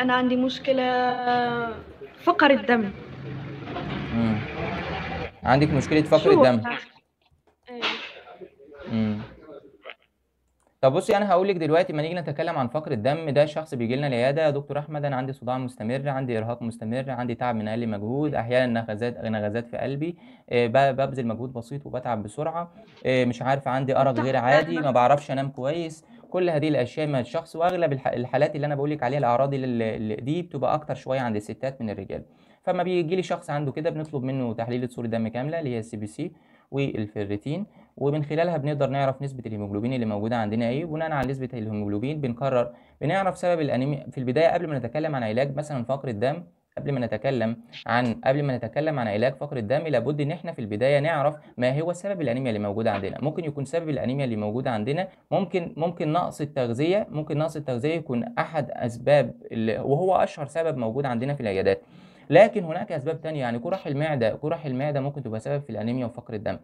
انا عندي مشكله فقر الدم مم. عندك مشكله فقر الدم إيه. طب بصي انا هقول لك دلوقتي لما نيجي نتكلم عن فقر الدم ده شخص بيجي لنا العياده يا دكتور احمد انا عندي صداع مستمر عندي ارهاق مستمر عندي تعب من اقل مجهود احيانا نغزات نغزات في قلبي إيه، ببذل مجهود بسيط وبتعب بسرعه إيه، مش عارف عندي ارق غير عادي ما بعرفش انام كويس كل هذه الاشياء من الشخص واغلب الحالات اللي انا بقول لك عليها الاعراض اللي دي بتبقى اكتر شويه عند الستات من الرجال فما بيجي لي شخص عنده كده بنطلب منه تحليل صوره دم كامله اللي هي السي بي سي والفيريتين ومن خلالها بنقدر نعرف نسبه الهيموجلوبين اللي موجوده عندنا ايه وبناء على نسبه الهيموجلوبين بنقرر بنعرف سبب الانيميا في البدايه قبل ما نتكلم عن علاج مثلا فقر الدم قبل ما نتكلم عن قبل ما نتكلم عن علاج فقر الدم لابد ان احنا في البدايه نعرف ما هو سبب الانيميا اللي موجوده عندنا ممكن يكون سبب الانيميا اللي موجوده عندنا ممكن ممكن نقص التغذيه ممكن نقص التغذيه يكون احد اسباب اللي وهو اشهر سبب موجود عندنا في العيادات لكن هناك اسباب تانية يعني قرح المعده قرح المعده ممكن تبقى سبب في الانيميا وفقر الدم